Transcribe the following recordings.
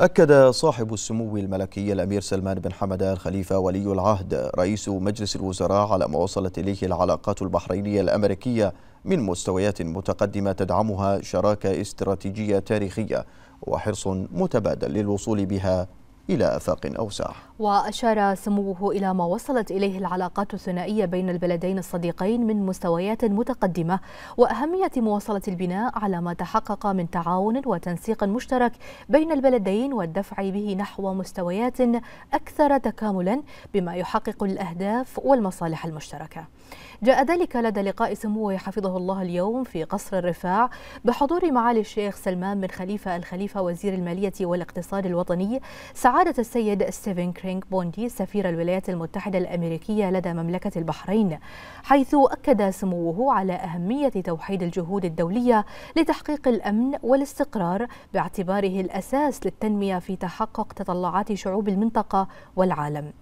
أكد صاحب السمو الملكي الأمير سلمان بن حمد الخليفة خليفة ولي العهد رئيس مجلس الوزراء على ما وصلت إليه العلاقات البحرينية الأمريكية من مستويات متقدمة تدعمها شراكة استراتيجية تاريخية وحرص متبادل للوصول بها إلى آفاق أوسع وأشار سموه إلى ما وصلت إليه العلاقات الثنائية بين البلدين الصديقين من مستويات متقدمة وأهمية مواصلة البناء على ما تحقق من تعاون وتنسيق مشترك بين البلدين والدفع به نحو مستويات أكثر تكاملا بما يحقق الأهداف والمصالح المشتركة جاء ذلك لدى لقاء سموه حفظه الله اليوم في قصر الرفاع بحضور معالي الشيخ سلمان بن خليفة الخليفة وزير المالية والاقتصاد الوطني سعادة استعادة السيد ستيفن كرينك بوندي سفير الولايات المتحدة الأمريكية لدى مملكة البحرين حيث أكد سموه على أهمية توحيد الجهود الدولية لتحقيق الأمن والاستقرار باعتباره الأساس للتنمية في تحقق تطلعات شعوب المنطقة والعالم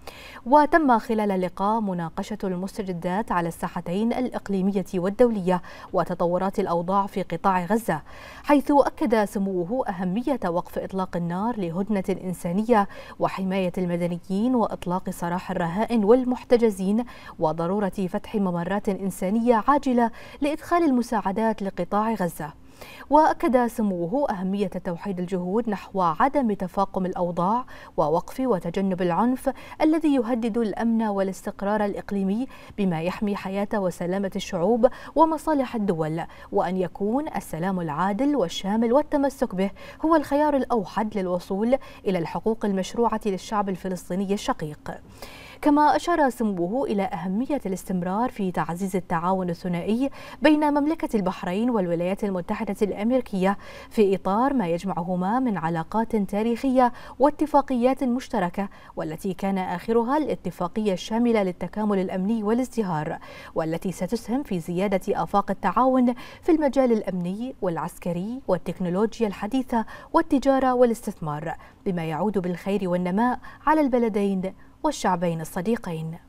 وتم خلال اللقاء مناقشة المستجدات على الساحتين الإقليمية والدولية وتطورات الأوضاع في قطاع غزة حيث أكد سموه أهمية وقف إطلاق النار لهدنة إنسانية وحماية المدنيين وإطلاق سراح الرهائن والمحتجزين وضرورة فتح ممرات إنسانية عاجلة لإدخال المساعدات لقطاع غزة وأكد سموه أهمية توحيد الجهود نحو عدم تفاقم الأوضاع ووقف وتجنب العنف الذي يهدد الأمن والاستقرار الإقليمي بما يحمي حياة وسلامة الشعوب ومصالح الدول وأن يكون السلام العادل والشامل والتمسك به هو الخيار الأوحد للوصول إلى الحقوق المشروعة للشعب الفلسطيني الشقيق كما أشار سموه إلى أهمية الاستمرار في تعزيز التعاون الثنائي بين مملكة البحرين والولايات المتحدة الأمريكية في إطار ما يجمعهما من علاقات تاريخية واتفاقيات مشتركة والتي كان آخرها الاتفاقية الشاملة للتكامل الأمني والازدهار والتي ستسهم في زيادة آفاق التعاون في المجال الأمني والعسكري والتكنولوجيا الحديثة والتجارة والاستثمار بما يعود بالخير والنماء على البلدين والشعبين الصديقين